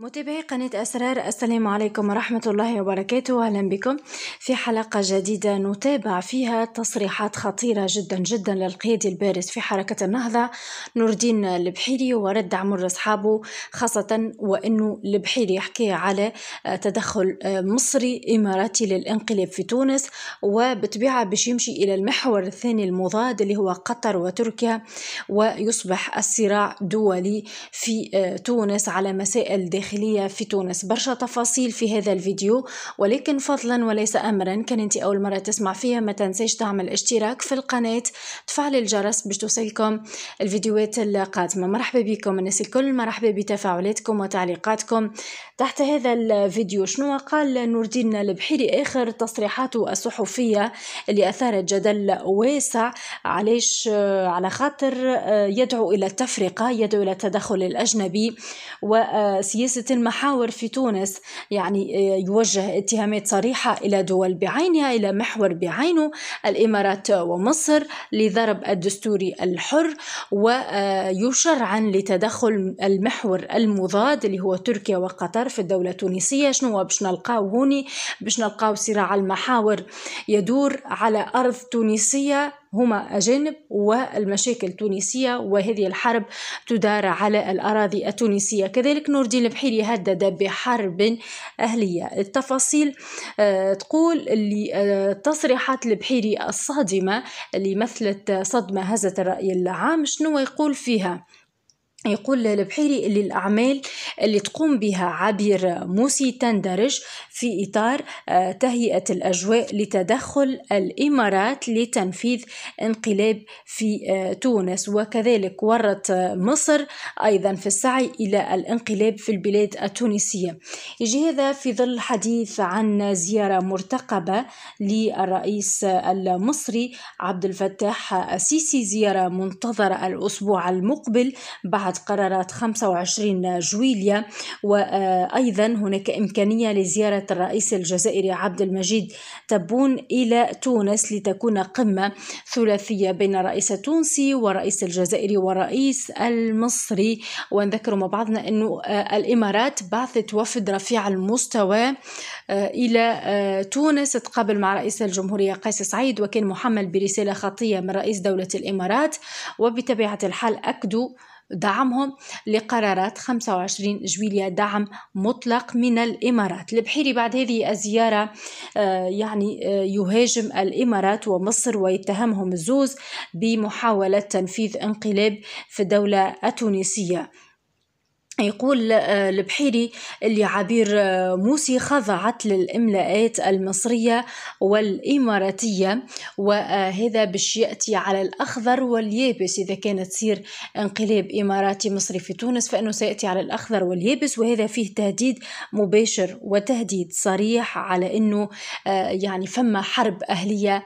متابعي قناة أسرار السلام عليكم ورحمة الله وبركاته أهلا بكم في حلقة جديدة نتابع فيها تصريحات خطيرة جدا جدا للقيادي البارز في حركة النهضة نور الدين البحيري ورد عمر أصحابه خاصة وأنه البحيري يحكي على تدخل مصري إماراتي للانقلاب في تونس وبطبيعة باش يمشي إلى المحور الثاني المضاد اللي هو قطر وتركيا ويصبح الصراع دولي في تونس على مسائل داخلية الداخلية في تونس برشا تفاصيل في هذا الفيديو ولكن فضلا وليس أمرا كان أنت أول مرة تسمع فيها ما تنساش تعمل اشتراك في القناة تفعل الجرس باش توصلكم الفيديوهات القادمة مرحبا بكم الناس الكل مرحبا بتفاعلاتكم وتعليقاتكم تحت هذا الفيديو شنو قال نور الدين البحيري آخر تصريحاته الصحفية اللي أثارت جدل واسع علاش على خاطر آه، يدعو إلى التفرقة يدعو إلى التدخل الأجنبي وسياسة المحاور في تونس يعني آه، يوجه اتهامات صريحة إلى دول بعينها إلى محور بعينه الإمارات ومصر لضرب الدستوري الحر ويشرعا آه، عن لتدخل المحور المضاد اللي هو تركيا وقطر في الدولة التونسية شنو باش نلقاو هوني باش نلقاو صراع المحاور يدور على أرض تونسية هما أجانب والمشاكل تونسية وهذه الحرب تدار على الأراضي التونسية كذلك نور الدين البحيري هدد بحرب أهلية التفاصيل آه، تقول اللي آه، تصريحات البحيري الصادمة اللي مثلت صدمة هزت الرأي العام شنو يقول فيها يقول البحيري اللي الأعمال اللي تقوم بها عبير موسي تندرج في إطار آه، تهيئة الأجواء لتدخل الإمارات لتنفيذ انقلاب في آه، تونس وكذلك ورت آه، مصر أيضا في السعي إلى الانقلاب في البلاد التونسية يجي هذا في ظل حديث عن زيارة مرتقبة للرئيس المصري عبد الفتاح السيسي زيارة منتظرة الأسبوع المقبل بعد مراجعة قرارات 25 جويليا وأيضا هناك إمكانية لزيارة الرئيس الجزائري عبد المجيد تبون إلى تونس لتكون قمة ثلاثية بين الرئيس التونسي والرئيس الجزائري والرئيس المصري ونذكر مع بعضنا أنه آه، الإمارات بعثت وفد رفيع المستوى آه، إلى آه، تونس تقابل مع رئيس الجمهورية قيس سعيد وكان محمل برسالة خطية من رئيس دولة الإمارات وبطبيعة الحال أكدوا دعمهم لقرارات 25 جويليا دعم مطلق من الإمارات البحيري بعد هذه الزيارة آه، يعني آه، يهاجم الإمارات ومصر ويتهمهم الزوز بمحاولة تنفيذ انقلاب في الدولة التونسية يقول آه، البحيري اللي عبير آه، موسي خضعت للإملاءات المصرية والإماراتية وهذا باش يأتي على الأخضر واليابس إذا كانت تصير انقلاب إماراتي مصري في تونس فإنه سيأتي على الأخضر واليابس وهذا فيه تهديد مباشر وتهديد صريح على أنه آه، يعني فما حرب أهلية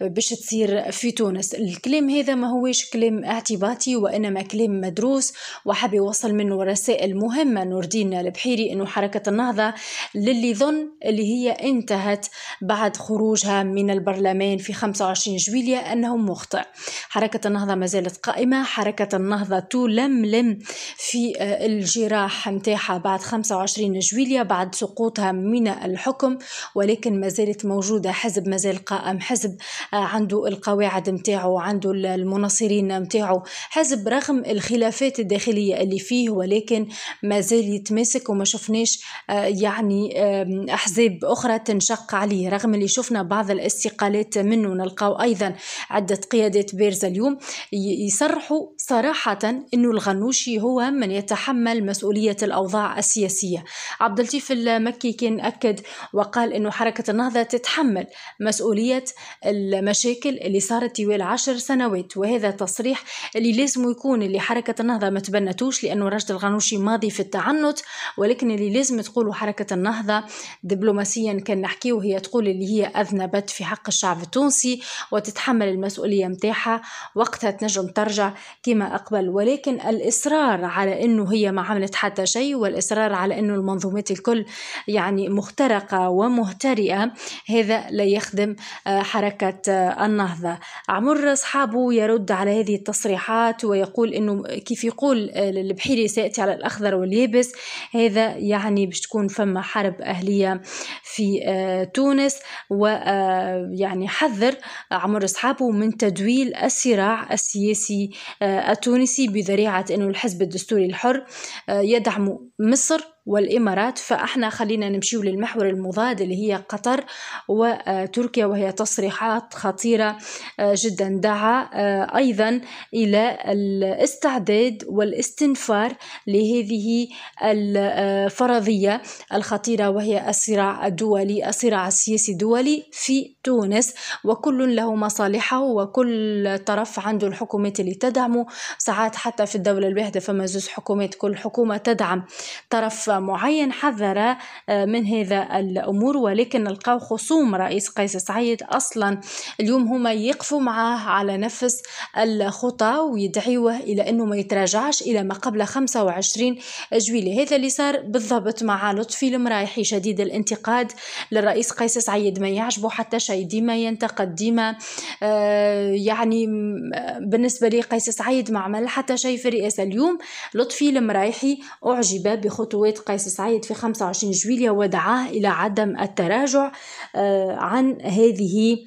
باش تصير في تونس الكلام هذا ما هوش كلام اعتباطي وإنما كلام مدروس وحبي يوصل منه رسائل رسائل مهمة نور الدين البحيري أنه حركة النهضة للي ظن اللي هي انتهت بعد خروجها من البرلمان في 25 جويلية أنه مخطئ حركة النهضة ما زالت قائمة حركة النهضة تلملم في آه، الجراح متاحة بعد 25 جويلية بعد سقوطها من الحكم ولكن ما زالت موجودة حزب ما زال قائم حزب آه، عنده القواعد متاعه عنده المناصرين متاعه حزب رغم الخلافات الداخلية اللي فيه ولكن الان ما زال يتماسك وما شفناش آه، يعني احزاب اخرى تنشق عليه رغم اللي شفنا بعض الاستقالات منه نلقاو ايضا عده قيادات بارزه اليوم يصرحوا صراحه انه الغنوشي هو من يتحمل مسؤوليه الاوضاع السياسيه عبد اللطيف المكي كان اكد وقال انه حركه النهضه تتحمل مسؤوليه المشاكل اللي صارت طوال عشر سنوات وهذا تصريح اللي لازم يكون اللي حركه النهضه ما تبنتوش لانه رشد الغنوشي شيء ماضي في التعنت ولكن اللي لازم تقوله حركة النهضة دبلوماسيا كان نحكي وهي تقول اللي هي أذنبت في حق الشعب التونسي وتتحمل المسؤولية متاعها وقتها تنجم ترجع كما أقبل ولكن الإصرار على أنه هي ما عملت حتى شيء والإصرار على أنه المنظومات الكل يعني مخترقة ومهترئة هذا لا يخدم آه، حركة آه، النهضة عمر أصحابه يرد على هذه التصريحات ويقول أنه كيف يقول البحيري آه، سيأتي على الأخضر واليابس هذا يعني باش تكون فما حرب أهلية في آه، تونس ويعني آه، حذر عمر أصحابه من تدويل الصراع السياسي آه، التونسي بذريعة أنه الحزب الدستوري الحر يدعم مصر والإمارات فإحنا خلينا نمشيو للمحور المضاد اللي هي قطر وتركيا وهي تصريحات خطيرة آه، جدا دعا آه، أيضا إلى الاستعداد والاستنفار لهذه الفرضية الخطيرة وهي الصراع الدولي الصراع السياسي الدولي في تونس وكل له مصالحه وكل طرف عنده الحكومات اللي تدعمه ساعات حتى في الدولة الواحدة فما زوز حكومات كل حكومة تدعم طرف معين حذر آه، من هذا الأمور ولكن نلقاو خصوم رئيس قيس سعيد أصلا اليوم هما يقفوا معاه على نفس الخطى ويدعيوه إلى أنه ما يتراجعش إلى ما قبل 25 جويلية هذا اللي صار بالضبط مع لطفي المرايحي شديد الانتقاد للرئيس قيس سعيد ما يعجبه حتى شيء ديما ينتقد ديما آه، يعني بالنسبة لي قيس سعيد ما عمل حتى شيء في الرئاسة اليوم لطفي المرايحي أعجب بخطوات قيس سعيد في 25 جويليا ودعاه إلى عدم التراجع آه، عن هذه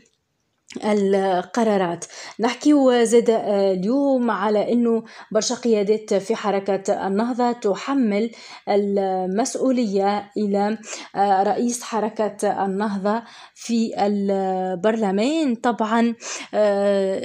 القرارات نحكي زاد آه، اليوم على أنه برشا قيادات في حركة النهضة تحمل المسؤولية إلى آه، رئيس حركة النهضة في البرلمان طبعا آه،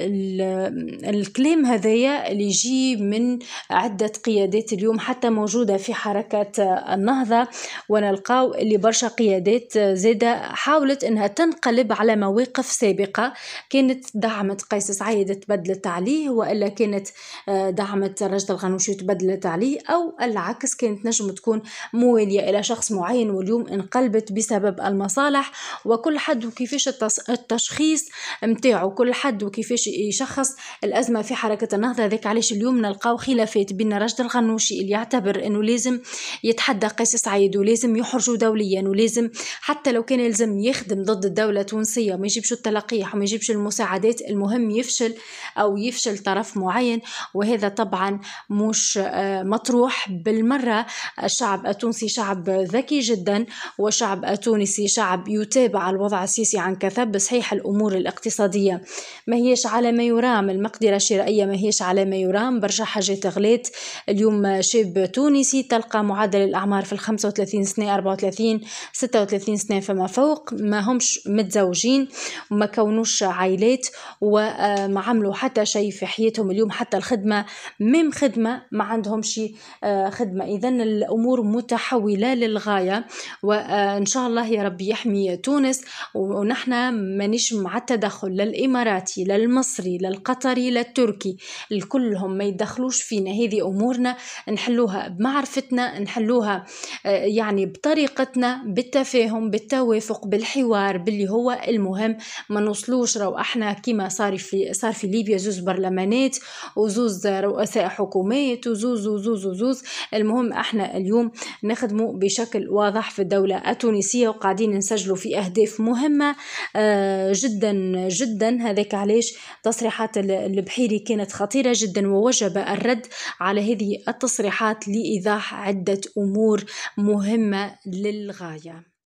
الكلام هذايا اللي يجي من عدة قيادات اليوم حتى موجودة في حركة النهضة ونلقاو اللي برشا قيادات زاد حاولت أنها تنقلب على مواقف سابقة كانت دعمت قيس سعيد تبدلت عليه والا كانت آه، دعمت رجل الغنوشي تبدلت عليه او العكس كانت نجم تكون موالية الى شخص معين واليوم انقلبت بسبب المصالح وكل حد وكيفاش التشخيص نتاعو كل حد وكيفاش يشخص الازمة في حركة النهضة ذاك علاش اليوم نلقاو خلافات بين رجل الغنوشي اللي يعتبر انه لازم يتحدى قيس سعيد ولازم يحرجوا دوليا ولازم حتى لو كان يلزم يخدم ضد الدولة التونسية وما يجيبش التلقيح وما يجيبش المساعدات المهم يفشل أو يفشل طرف معين وهذا طبعا مش آه، مطروح بالمرة الشعب التونسي شعب ذكي جدا وشعب التونسي شعب يتابع الوضع السياسي عن كثب صحيح الأمور الاقتصادية ما هيش على ما يرام المقدرة الشرائية ما هيش على ما يرام برشا حاجات غلات اليوم شاب تونسي تلقى معدل الأعمار في ال 35 سنة 34 36 سنة فما فوق ما همش متزوجين وما كونوش عائلات وما عملوا حتى شيء في حياتهم اليوم حتى الخدمه ميم خدمه ما عندهمش آه، خدمه اذا الامور متحوله للغايه وان شاء الله يا ربي يحمي تونس ونحن مانيش مع التدخل للاماراتي للمصري للقطري للتركي الكلهم ما يدخلوش فينا هذه امورنا نحلوها بمعرفتنا نحلوها آه، يعني بطريقتنا بالتفاهم بالتوافق بالحوار باللي هو المهم ما نوصلوش زوج احنا كيما صار في صار في ليبيا زوز برلمانات وزوز رؤساء حكومات وزوز وزوز وزوز المهم احنا اليوم نخدمو بشكل واضح في الدولة التونسية وقاعدين نسجلوا في أهداف مهمة آه، جدا جدا هذاك علاش تصريحات البحيري كانت خطيرة جدا ووجب الرد على هذه التصريحات لإيضاح عدة أمور مهمة للغاية